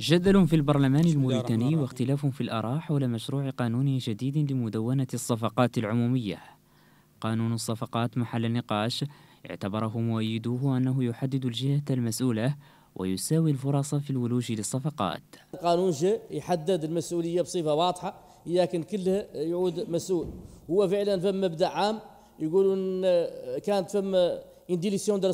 جدل في البرلمان الموريتاني واختلاف في الآراء حول مشروع قانون جديد لمدونة الصفقات العمومية قانون الصفقات محل نقاش اعتبره مؤيدوه أنه يحدد الجهة المسؤولة ويساوي الفرص في الولوج للصفقات القانون جاء يحدد المسؤولية بصفة واضحة لكن كله يعود مسؤول هو فعلا فم مبدأ عام يقولون كانت فم انديليسيون دو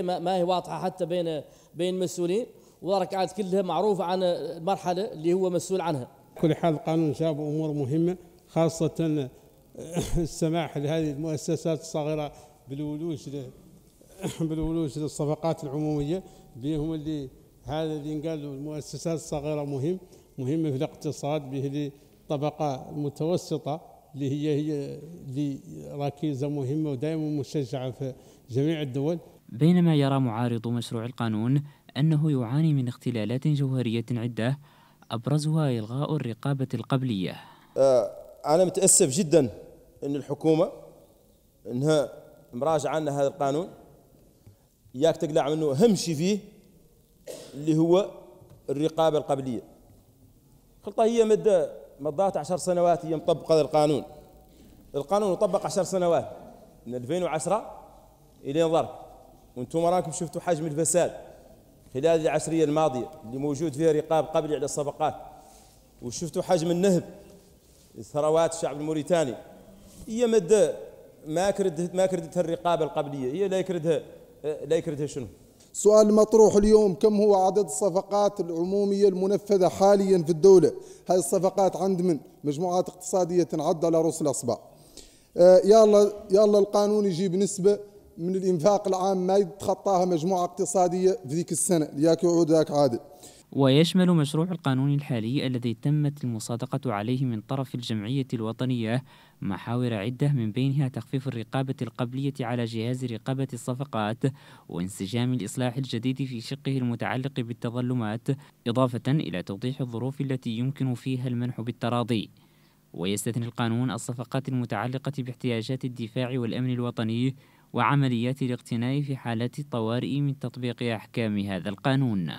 ما هي واضحة حتى بين بين المسؤولين وركعات كلها معروفة عن المرحلة اللي هو مسؤول عنها كل حال القانون جاب أمور مهمة خاصة السماح لهذه المؤسسات الصغيرة بالولوج بالولوج للصفقات العمومية بهم اللي هذا اللي قالوا المؤسسات الصغيرة مهم مهمة في الاقتصاد به للطبقة المتوسطة اللي هي هي اللي ركيزة مهمة ودائما مشجعة في جميع الدول بينما يرى معارض مشروع القانون أنه يعاني من اختلالات جوهرية عدة أبرزها إلغاء الرقابة القبلية آه، أنا متأسف جدا أن الحكومة أنها مراجعة لنا هذا القانون ياك تقلع منه أهم شيء فيه اللي هو الرقابة القبلية خلطة هي مدة مضات عشر سنوات هي مطبقة هذا القانون القانون مطبق عشر سنوات من 2010 إلى ضرب وانتم راكم شفتوا حجم الفساد خلال العشرية الماضية اللي موجود فيها رقاب قبلي على الصفقات وشفتوا حجم النهب ثروات الشعب الموريتاني هي مد ما كردت ما كردتها الرقابة القبلية هي لا يكردها لا يكردها شنو سؤال مطروح اليوم كم هو عدد الصفقات العمومية المنفذة حاليا في الدولة هاي الصفقات عند من مجموعات اقتصادية تنعد على رؤوس الأصبع آه، يلا يلا القانون يجيب نسبة من الإنفاق العام ما يتخطاها مجموعة اقتصادية في ذيك السنة ياك يعود ياك عادل ويشمل مشروع القانون الحالي الذي تمت المصادقة عليه من طرف الجمعية الوطنية محاور عدة من بينها تخفيف الرقابة القبلية على جهاز رقابة الصفقات وانسجام الإصلاح الجديد في شقه المتعلق بالتظلمات إضافة إلى توضيح الظروف التي يمكن فيها المنح بالتراضي ويستثني القانون الصفقات المتعلقة باحتياجات الدفاع والأمن الوطني وعمليات الاقتناء في حالات الطوارئ من تطبيق أحكام هذا القانون